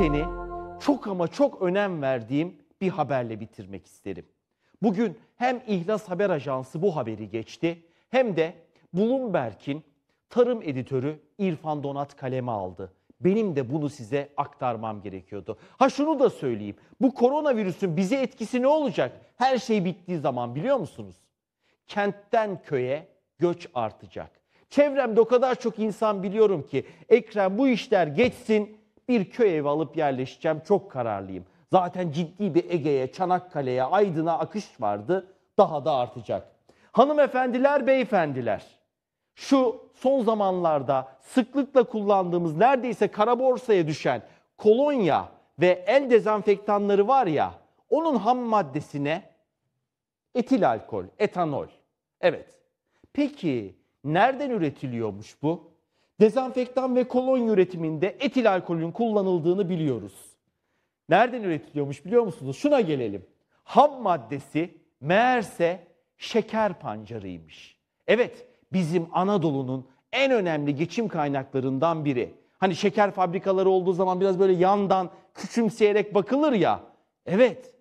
bülteni çok ama çok önem verdiğim bir haberle bitirmek isterim. Bugün hem İhlas Haber Ajansı bu haberi geçti hem de Bloomberg'in tarım editörü İrfan Donat kaleme aldı. Benim de bunu size aktarmam gerekiyordu. Ha şunu da söyleyeyim. Bu koronavirüsün bize etkisi ne olacak? Her şey bittiği zaman biliyor musunuz? Kentten köye göç artacak. Çevremde o kadar çok insan biliyorum ki Ekrem bu işler geçsin bir köy evi alıp yerleşeceğim çok kararlıyım. Zaten ciddi bir Ege'ye, Çanakkale'ye, Aydın'a akış vardı. Daha da artacak. Hanımefendiler, beyefendiler. Şu son zamanlarda sıklıkla kullandığımız neredeyse kara borsaya düşen kolonya ve el dezenfektanları var ya onun ham maddesine etil alkol, etanol. Evet. Peki nereden üretiliyormuş bu? Dezenfektan ve kolon üretiminde etil alkolün kullanıldığını biliyoruz. Nereden üretiliyormuş biliyor musunuz? Şuna gelelim. Ham maddesi meğerse şeker pancarıymış. Evet, bizim Anadolu'nun en önemli geçim kaynaklarından biri. Hani şeker fabrikaları olduğu zaman biraz böyle yandan küçümseyerek bakılır ya. Evet.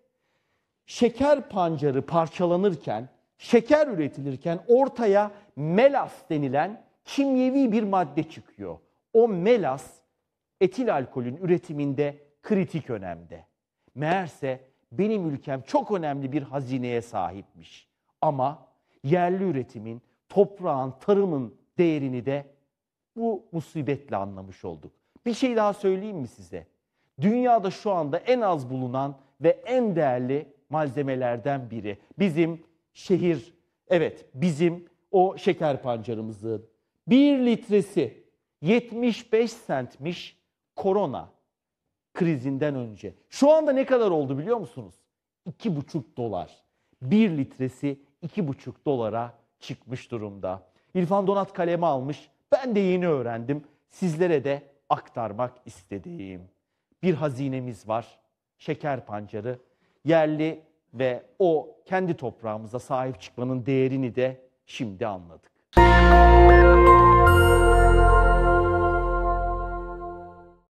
Şeker pancarı parçalanırken, şeker üretilirken ortaya melas denilen kimyevi bir madde çıkıyor. O melas etil alkolün üretiminde kritik önemde. Meğerse benim ülkem çok önemli bir hazineye sahipmiş. Ama yerli üretimin, toprağın, tarımın değerini de bu musibetle anlamış olduk. Bir şey daha söyleyeyim mi size? Dünyada şu anda en az bulunan ve en değerli malzemelerden biri bizim şehir, evet bizim o şeker pancarımızı, 1 litresi 75 sentmiş korona krizinden önce. Şu anda ne kadar oldu biliyor musunuz? 2,5 dolar. 1 litresi 2,5 dolara çıkmış durumda. İrfan Donat kaleme almış. Ben de yeni öğrendim. Sizlere de aktarmak istediğim. Bir hazinemiz var. Şeker pancarı. Yerli ve o kendi toprağımıza sahip çıkmanın değerini de şimdi anladık.